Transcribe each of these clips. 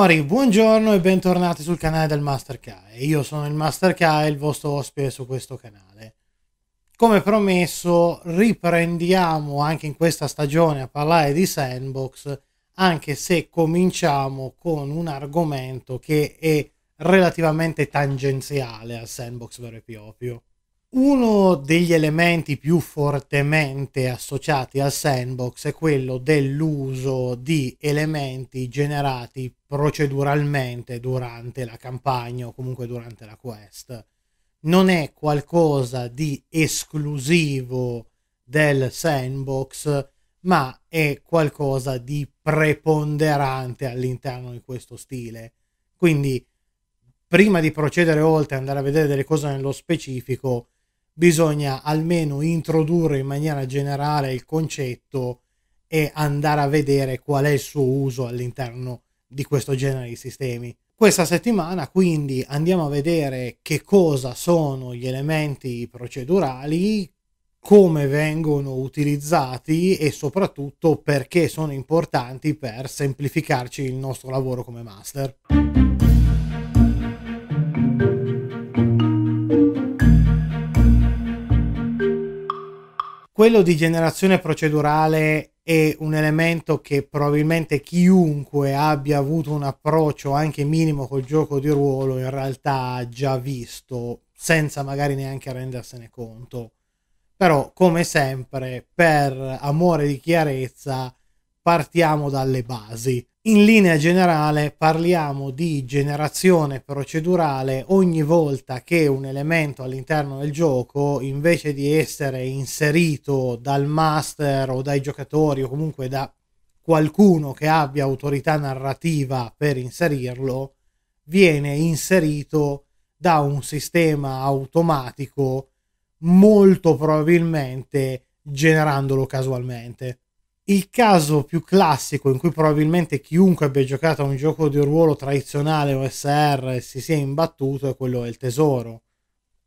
signori, buongiorno e bentornati sul canale del Master Kai. Io sono il Master Kai, il vostro ospite su questo canale. Come promesso, riprendiamo anche in questa stagione a parlare di sandbox, anche se cominciamo con un argomento che è relativamente tangenziale al sandbox vero e proprio. Uno degli elementi più fortemente associati al sandbox è quello dell'uso di elementi generati proceduralmente durante la campagna o comunque durante la quest. Non è qualcosa di esclusivo del sandbox, ma è qualcosa di preponderante all'interno di questo stile. Quindi, prima di procedere oltre e andare a vedere delle cose nello specifico, bisogna almeno introdurre in maniera generale il concetto e andare a vedere qual è il suo uso all'interno di questo genere di sistemi. Questa settimana quindi andiamo a vedere che cosa sono gli elementi procedurali, come vengono utilizzati e soprattutto perché sono importanti per semplificarci il nostro lavoro come master. quello di generazione procedurale è un elemento che probabilmente chiunque abbia avuto un approccio anche minimo col gioco di ruolo in realtà ha già visto senza magari neanche rendersene conto però come sempre per amore di chiarezza partiamo dalle basi in linea generale parliamo di generazione procedurale ogni volta che un elemento all'interno del gioco, invece di essere inserito dal master o dai giocatori o comunque da qualcuno che abbia autorità narrativa per inserirlo, viene inserito da un sistema automatico molto probabilmente generandolo casualmente il caso più classico in cui probabilmente chiunque abbia giocato a un gioco di ruolo tradizionale o SR si sia imbattuto è quello del tesoro.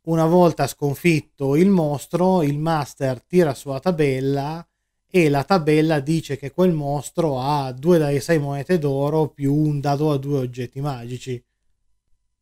Una volta sconfitto il mostro, il master tira sulla tabella e la tabella dice che quel mostro ha 2 dai 6 monete d'oro più un dado a 2 oggetti magici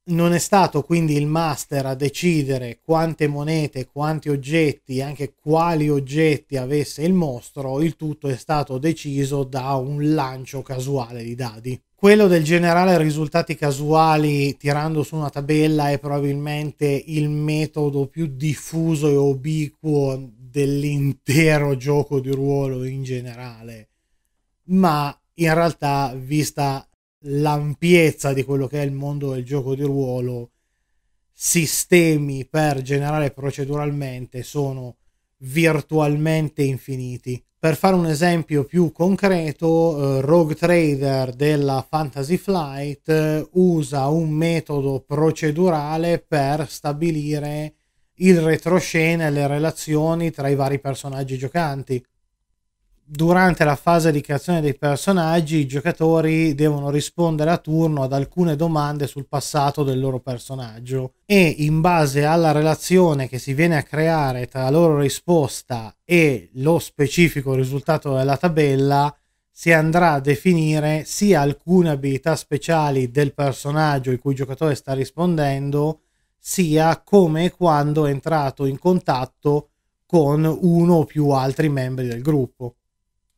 non è stato quindi il master a decidere quante monete, quanti oggetti, anche quali oggetti avesse il mostro, il tutto è stato deciso da un lancio casuale di dadi. Quello del generare risultati casuali tirando su una tabella è probabilmente il metodo più diffuso e ubiquo dell'intero gioco di ruolo in generale, ma in realtà vista l'ampiezza di quello che è il mondo del gioco di ruolo, sistemi per generare proceduralmente sono virtualmente infiniti. Per fare un esempio più concreto, eh, Rogue Trader della Fantasy Flight eh, usa un metodo procedurale per stabilire il retroscena e le relazioni tra i vari personaggi giocanti durante la fase di creazione dei personaggi i giocatori devono rispondere a turno ad alcune domande sul passato del loro personaggio e in base alla relazione che si viene a creare tra la loro risposta e lo specifico risultato della tabella si andrà a definire sia alcune abilità speciali del personaggio in cui il giocatore sta rispondendo sia come e quando è entrato in contatto con uno o più altri membri del gruppo.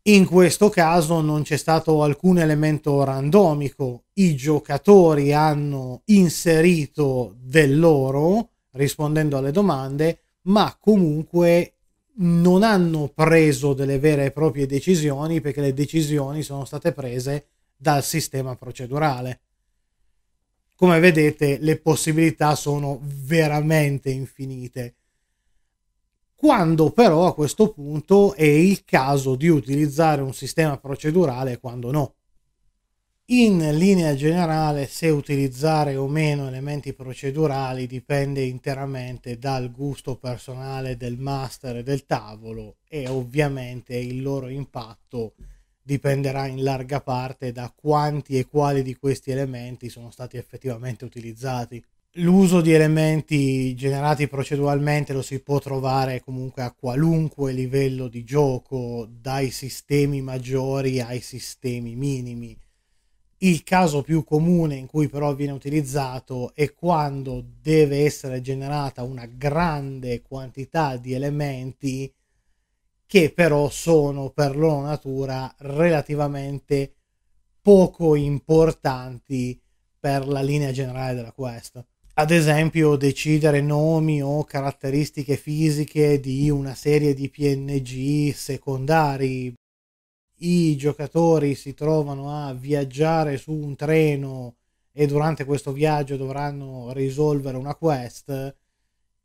In questo caso non c'è stato alcun elemento randomico, i giocatori hanno inserito del loro rispondendo alle domande, ma comunque non hanno preso delle vere e proprie decisioni perché le decisioni sono state prese dal sistema procedurale. Come vedete le possibilità sono veramente infinite quando però a questo punto è il caso di utilizzare un sistema procedurale e quando no. In linea generale se utilizzare o meno elementi procedurali dipende interamente dal gusto personale del master e del tavolo e ovviamente il loro impatto dipenderà in larga parte da quanti e quali di questi elementi sono stati effettivamente utilizzati l'uso di elementi generati proceduralmente lo si può trovare comunque a qualunque livello di gioco, dai sistemi maggiori ai sistemi minimi. Il caso più comune in cui però viene utilizzato è quando deve essere generata una grande quantità di elementi che però sono per loro natura relativamente poco importanti per la linea generale della quest ad esempio decidere nomi o caratteristiche fisiche di una serie di PNG secondari. I giocatori si trovano a viaggiare su un treno e durante questo viaggio dovranno risolvere una quest.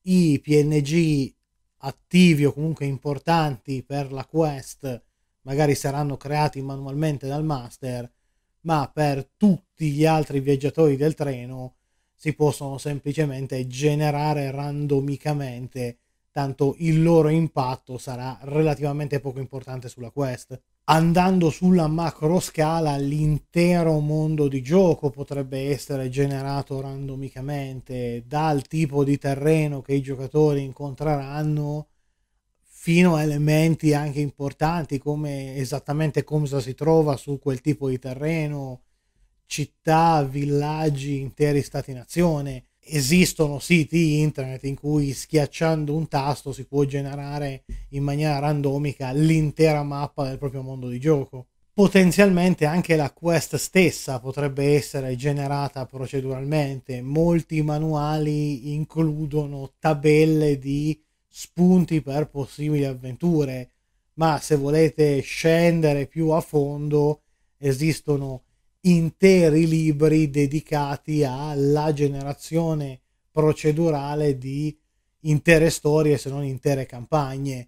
I PNG attivi o comunque importanti per la quest magari saranno creati manualmente dal master, ma per tutti gli altri viaggiatori del treno si possono semplicemente generare randomicamente, tanto il loro impatto sarà relativamente poco importante sulla quest. Andando sulla macro scala, l'intero mondo di gioco potrebbe essere generato randomicamente dal tipo di terreno che i giocatori incontreranno fino a elementi anche importanti come esattamente come si trova su quel tipo di terreno, città, villaggi, interi stati-nazione. Esistono siti internet in cui schiacciando un tasto si può generare in maniera randomica l'intera mappa del proprio mondo di gioco. Potenzialmente anche la quest stessa potrebbe essere generata proceduralmente. Molti manuali includono tabelle di spunti per possibili avventure, ma se volete scendere più a fondo esistono interi libri dedicati alla generazione procedurale di intere storie, se non intere campagne.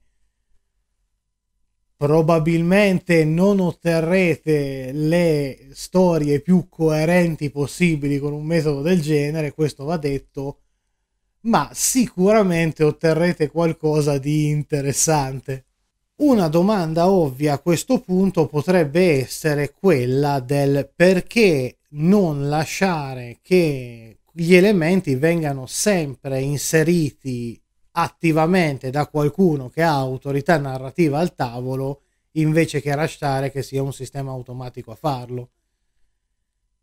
Probabilmente non otterrete le storie più coerenti possibili con un metodo del genere, questo va detto, ma sicuramente otterrete qualcosa di interessante. Una domanda ovvia a questo punto potrebbe essere quella del perché non lasciare che gli elementi vengano sempre inseriti attivamente da qualcuno che ha autorità narrativa al tavolo invece che lasciare che sia un sistema automatico a farlo.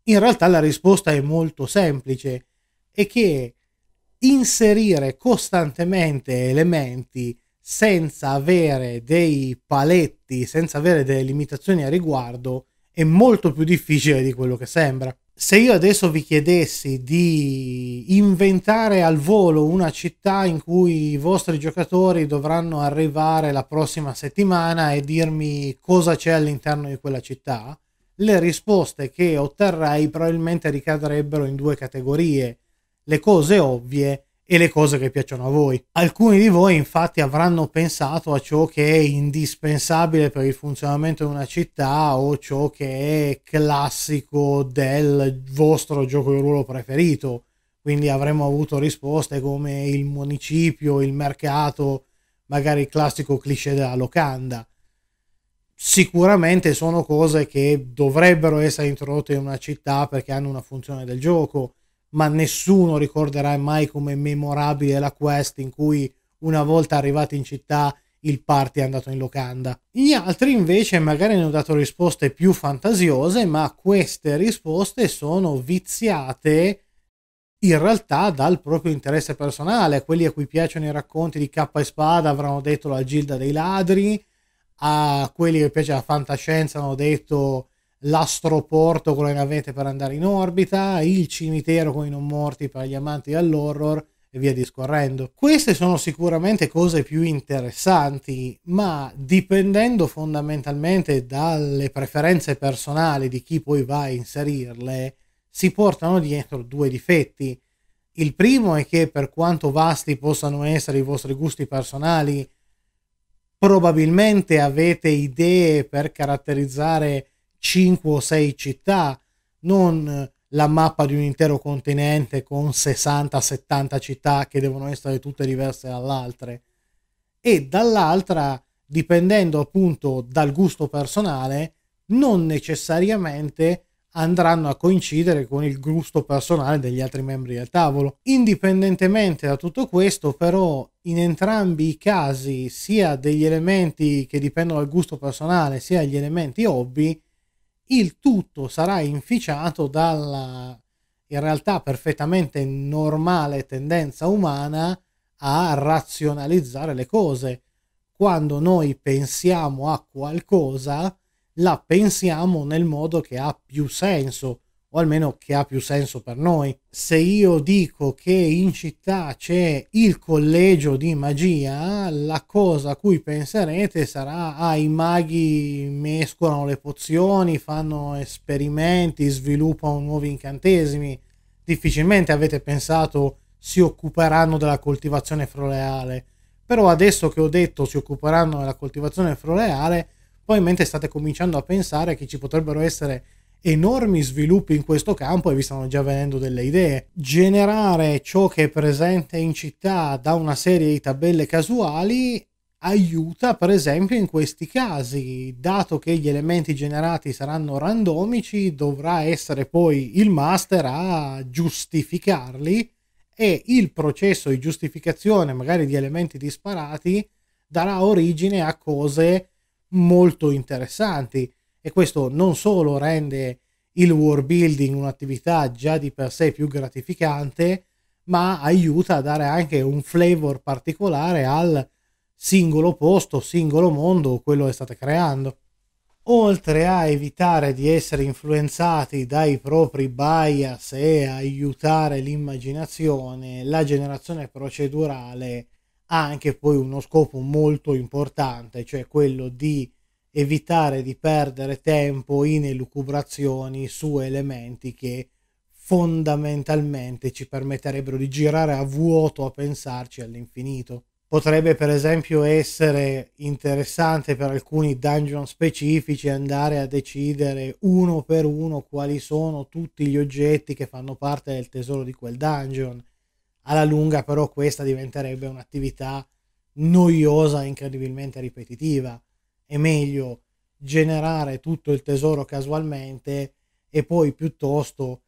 In realtà la risposta è molto semplice, è che inserire costantemente elementi senza avere dei paletti, senza avere delle limitazioni a riguardo, è molto più difficile di quello che sembra. Se io adesso vi chiedessi di inventare al volo una città in cui i vostri giocatori dovranno arrivare la prossima settimana e dirmi cosa c'è all'interno di quella città, le risposte che otterrei probabilmente ricadrebbero in due categorie, le cose ovvie e le cose che piacciono a voi. Alcuni di voi infatti avranno pensato a ciò che è indispensabile per il funzionamento di una città o ciò che è classico del vostro gioco di ruolo preferito. Quindi avremmo avuto risposte come il municipio, il mercato, magari il classico cliché della locanda. Sicuramente sono cose che dovrebbero essere introdotte in una città perché hanno una funzione del gioco ma nessuno ricorderà mai come memorabile la quest in cui una volta arrivati in città il party è andato in locanda. Gli altri invece magari hanno dato risposte più fantasiose, ma queste risposte sono viziate in realtà dal proprio interesse personale. Quelli a cui piacciono i racconti di K e Spada avranno detto la Gilda dei Ladri, a quelli che piace la fantascienza hanno detto l'astroporto con le navette per andare in orbita, il cimitero con i non morti per gli amanti dell'horror e via discorrendo. Queste sono sicuramente cose più interessanti, ma dipendendo fondamentalmente dalle preferenze personali di chi poi va a inserirle, si portano dietro due difetti. Il primo è che per quanto vasti possano essere i vostri gusti personali, probabilmente avete idee per caratterizzare 5 o 6 città, non la mappa di un intero continente con 60-70 città che devono essere tutte diverse dall'altra e dall'altra, dipendendo appunto dal gusto personale, non necessariamente andranno a coincidere con il gusto personale degli altri membri del tavolo. Indipendentemente da tutto questo, però, in entrambi i casi, sia degli elementi che dipendono dal gusto personale, sia gli elementi hobby, il tutto sarà inficiato dalla in realtà perfettamente normale tendenza umana a razionalizzare le cose. Quando noi pensiamo a qualcosa, la pensiamo nel modo che ha più senso, o almeno che ha più senso per noi. Se io dico che in città c'è il collegio di magia, la cosa a cui penserete sarà ah, i maghi mescolano le pozioni, fanno esperimenti, sviluppano nuovi incantesimi. Difficilmente avete pensato si occuperanno della coltivazione floreale. Però adesso che ho detto si occuperanno della coltivazione floreale, probabilmente state cominciando a pensare che ci potrebbero essere enormi sviluppi in questo campo e vi stanno già venendo delle idee. Generare ciò che è presente in città da una serie di tabelle casuali aiuta per esempio in questi casi, dato che gli elementi generati saranno randomici, dovrà essere poi il master a giustificarli e il processo di giustificazione magari di elementi disparati darà origine a cose molto interessanti e questo non solo rende il world building un'attività già di per sé più gratificante, ma aiuta a dare anche un flavor particolare al singolo posto, singolo mondo, o quello che state creando. Oltre a evitare di essere influenzati dai propri bias e aiutare l'immaginazione, la generazione procedurale ha anche poi uno scopo molto importante, cioè quello di evitare di perdere tempo in elucubrazioni su elementi che fondamentalmente ci permetterebbero di girare a vuoto a pensarci all'infinito. Potrebbe per esempio essere interessante per alcuni dungeon specifici andare a decidere uno per uno quali sono tutti gli oggetti che fanno parte del tesoro di quel dungeon. Alla lunga però questa diventerebbe un'attività noiosa e incredibilmente ripetitiva è meglio generare tutto il tesoro casualmente e poi piuttosto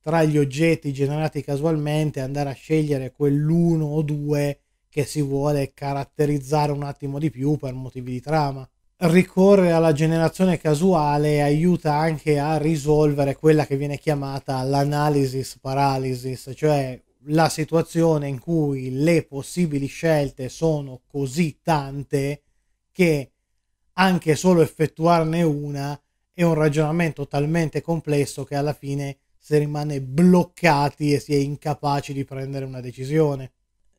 tra gli oggetti generati casualmente andare a scegliere quell'uno o due che si vuole caratterizzare un attimo di più per motivi di trama. Ricorrere alla generazione casuale aiuta anche a risolvere quella che viene chiamata l'analysis paralysis, cioè la situazione in cui le possibili scelte sono così tante che anche solo effettuarne una è un ragionamento talmente complesso che alla fine si rimane bloccati e si è incapaci di prendere una decisione.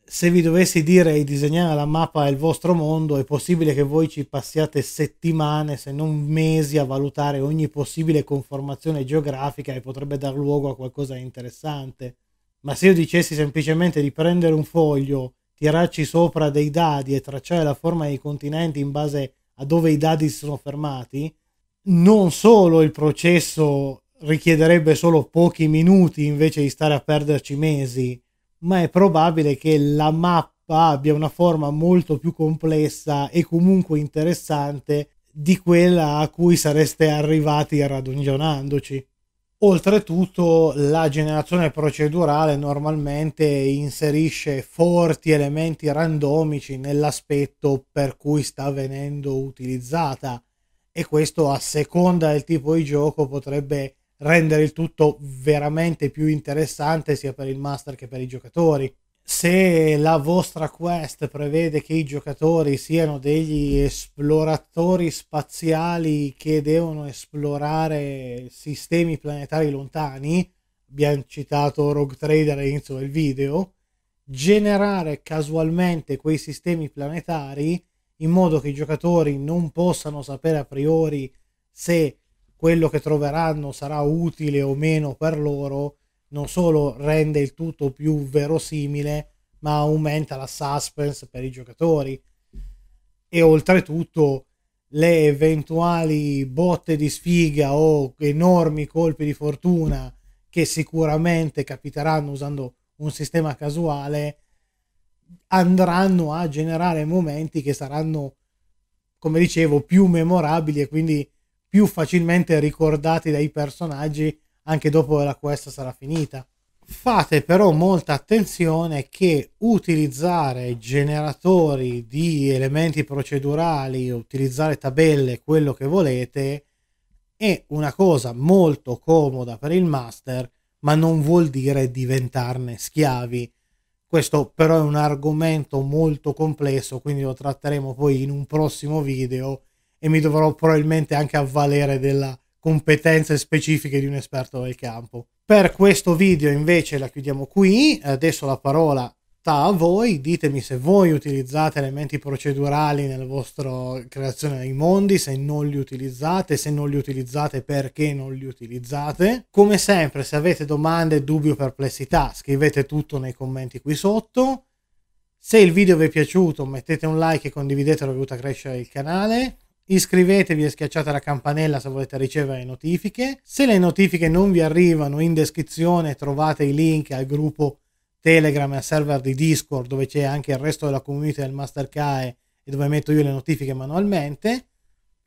Se vi dovessi dire di disegnare la mappa del vostro mondo, è possibile che voi ci passiate settimane, se non mesi, a valutare ogni possibile conformazione geografica e potrebbe dar luogo a qualcosa di interessante. Ma se io dicessi semplicemente di prendere un foglio, tirarci sopra dei dadi e tracciare la forma dei continenti in base a a dove i dadi si sono fermati, non solo il processo richiederebbe solo pochi minuti invece di stare a perderci mesi, ma è probabile che la mappa abbia una forma molto più complessa e comunque interessante di quella a cui sareste arrivati ragionandoci. Oltretutto la generazione procedurale normalmente inserisce forti elementi randomici nell'aspetto per cui sta venendo utilizzata e questo a seconda del tipo di gioco potrebbe rendere il tutto veramente più interessante sia per il master che per i giocatori se la vostra quest prevede che i giocatori siano degli esploratori spaziali che devono esplorare sistemi planetari lontani, abbiamo citato Rogue Trader all'inizio del video, generare casualmente quei sistemi planetari in modo che i giocatori non possano sapere a priori se quello che troveranno sarà utile o meno per loro non solo rende il tutto più verosimile, ma aumenta la suspense per i giocatori. E oltretutto le eventuali botte di sfiga o enormi colpi di fortuna che sicuramente capiteranno usando un sistema casuale andranno a generare momenti che saranno, come dicevo, più memorabili e quindi più facilmente ricordati dai personaggi anche dopo la quest sarà finita. Fate però molta attenzione che utilizzare generatori di elementi procedurali, utilizzare tabelle, quello che volete, è una cosa molto comoda per il master, ma non vuol dire diventarne schiavi. Questo però è un argomento molto complesso, quindi lo tratteremo poi in un prossimo video e mi dovrò probabilmente anche avvalere della competenze specifiche di un esperto del campo. Per questo video invece la chiudiamo qui, adesso la parola sta a voi, ditemi se voi utilizzate elementi procedurali nella vostra creazione dei mondi, se non li utilizzate, se non li utilizzate perché non li utilizzate. Come sempre se avete domande, dubbi o perplessità scrivete tutto nei commenti qui sotto. Se il video vi è piaciuto mettete un like e condividetelo, aiuta a crescere il canale. Iscrivetevi e schiacciate la campanella se volete ricevere notifiche. Se le notifiche non vi arrivano, in descrizione trovate i link al gruppo Telegram e al server di Discord dove c'è anche il resto della community del Mastercae e dove metto io le notifiche manualmente.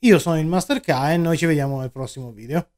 Io sono il Mastercae e noi ci vediamo nel prossimo video.